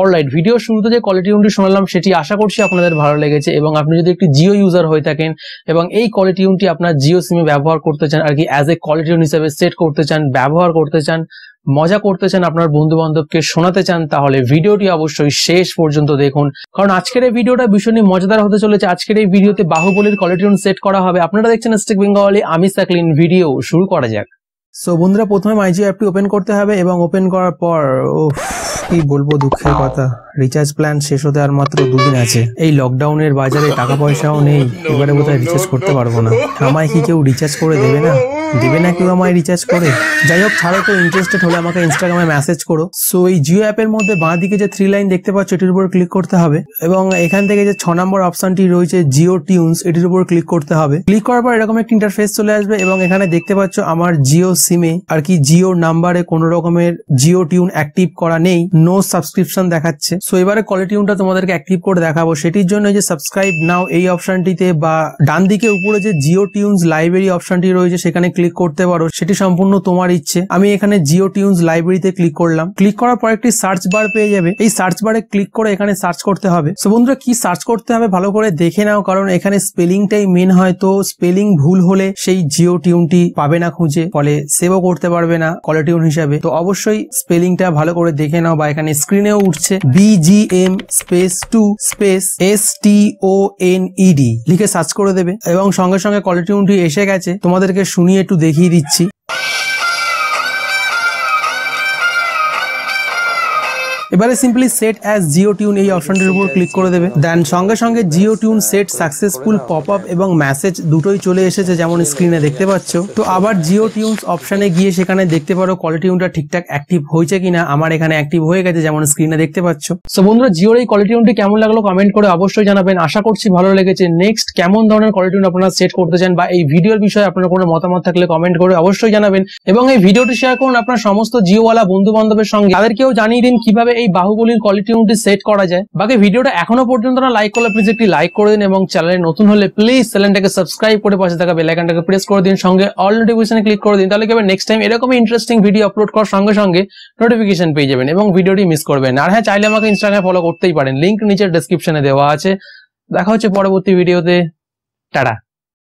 alright video শুরুতে যে quality ইউনটি শোনালাম সেটি আশা করছি আপনাদের ভালো লেগেছে এবং আপনি যদি একটি জিও ইউজার হয়ে থাকেন এবং এই কোয়ালিটি ইউনটি আপনার জিও সিমে ব্যবহার করতে চান আর কি অ্যাজ এ কোয়ালিটি ইউন হিসেবে সেট করতে চান ব্যবহার করতে চান মজা করতে চান আপনার বন্ধু বান্ধবকে শোনাতে চান তাহলে ভিডিওটি অবশ্যই শেষ পর্যন্ত দেখুন কারণ আজকের এই ভিডিওটা ভীষণই মজাদার হতে চলেছে আজকের এই ভিডিওতে বাহুবলির কোয়ালিটি সেট করা হবে আপনারা দেখছেন স্টেক বেঙ্গলি আমি সাকলিন ভিডিও শুরু করা যাক সো বন্ধুরা প্রথমে মাইজি অ্যাপটি ওপেন করতে হবে এবং ওপেন করার পর কি বলবো দুঃখের কথা রিচার্জ প্ল্যান শেষ হতে আর মাত্র দুদিন আছে এই লকডাউনের বাজারে টাকা পয়সাও নেই এবারে বোধহয় রিচার্জ করতে পারবো না আমায় কি কেউ রিচার্জ করে দেবে না দেবে না কেউ আমায় রিচার্জ করে যাই হোক ছাড়ো তো ইন্টারেস্টেড হলে আমাকে ইনস্টাগ্রামে মেসেজ করো সো এই জিও অ্যাপের মধ্যে বাঁ দিকে যে থ্রি লাইন দেখতে পাচ্ছ এটির উপর ক্লিক করতে হবে এবং এখান থেকে যে ছ নম্বর অপশনটি রয়েছে জিও টিউনস এটির উপর ক্লিক করতে হবে ক্লিক করার পর এরকম একটা ইন্টারফেস চলে আসবে এবং এখানে দেখতে পাচ্ছ আমার জিও সিমে আর কি জিও নাম্বারে কোনো রকমের জিও টিউন অ্যাক্টিভ করা নেই নো সাবস্ক্রিপশন দেখাচ্ছে সো এবারে কোয়ালিটি টিউনটা তোমাদেরকে অ্যাক্টিভ করে দেখাবো সেটির জন্য যে সাবস্ক্রাইব নাও এই অপশনটিতে বা ডান দিকে উপরে যে জিও টিউনস লাইব্রেরি অপশনটি রয়েছে সেখানে ক্লিক করতে পারো সেটি সম্পূর্ণ তোমার ইচ্ছে আমি এখানে জিও টিউনস লাইব্রেরিতে ক্লিক করলাম ক্লিক করার পর একটি সার্চ বার পেয়ে যাবে এই সার্চ বারে ক্লিক করে এখানে সার্চ করতে হবে সো বন্ধুরা কি সার্চ করতে হবে ভালো করে দেখে নাও কারণ এখানে স্পেলিংটাই মেন হয় তো স্পেলিং ভুল হলে সেই জিও টিউনটি পাবে না খুঁজে ফলে সেভও করতে পারবে না কোয়ালিটিউন হিসাবে তো অবশ্যই স্পেলিংটা ভালো করে দেখে নাও বা এখানে স্ক্রিনেও উঠছে BGM space to space S T O N E D লিখে সার্চ করে দেবে এবং সঙ্গে সঙ্গে কোয়ালিটি এসে গেছে তোমাদেরকে শুনিয়ে একটু দেখিয়ে দিচ্ছি এবারে simply set as Jio tune এই অপশনটির উপর ক্লিক করে দেবে দেন সঙ্গে সঙ্গে Jio tune set successful pop up এবং মেসেজ দুটোই চলে এসেছে যেমন স্ক্রিনে দেখতে পাচ্ছ তো আবার জিও টিউনস অপশানে গিয়ে সেখানে দেখতে পারো কল টিউনটা ঠিকঠাক অ্যাক্টিভ হয়েছে কিনা আমার এখানে অ্যাক্টিভ হয়ে গেছে যেমন স্ক্রিনে দেখতে পাচ্ছ সো বন্ধুরা জিওর এই কল টিউনটি কেমন লাগলো কমেন্ট করে অবশ্যই জানাবেন আশা করছি ভালো লেগেছে নেক্সট কেমন ধরনের কল টিউন আপনারা সেট করতে চান বা এই ভিডিওর বিষয়ে আপনার কোনো মতামত থাকলে কমেন্ট করে অবশ্যই জানাবেন এবং এই ভিডিওটি শেয়ার করুন আপনার সমস্ত জিওওয়ালা বন্ধু বান্ধবের সঙ্গে তাদেরকেও জানিয়ে দিন কিভাবে এই বাহুবলীর কোয়ালিটি মোটি সেট করা যায় বাকি ভিডিওটা এখনো পর্যন্ত না লাইক করলে প্লিজ একটি লাইক করে দিন এবং চ্যানেলে নতুন হলে প্লিজ চ্যানেলটাকে সাবস্ক্রাইব করে পাশে থাকা বেলাইকানটাকে প্রেস করে দিন সঙ্গে অল নোটিফিকেশনে ক্লিক করে দিন তাহলে কি নেক্সট টাইম এরকম ইন্টারেস্টিং ভিডিও আপলোড করার সঙ্গে সঙ্গে নোটিফিকেশন পেয়ে যাবেন এবং ভিডিওটি মিস করবেন আর হ্যাঁ চাইলে আমাকে ইনস্টাগ্রামে ফলো করতেই পারেন লিঙ্ক নিচের ডেসক্রিপশনে দেওয়া আছে দেখা হচ্ছে পরবর্তী ভিডিওতে টাটা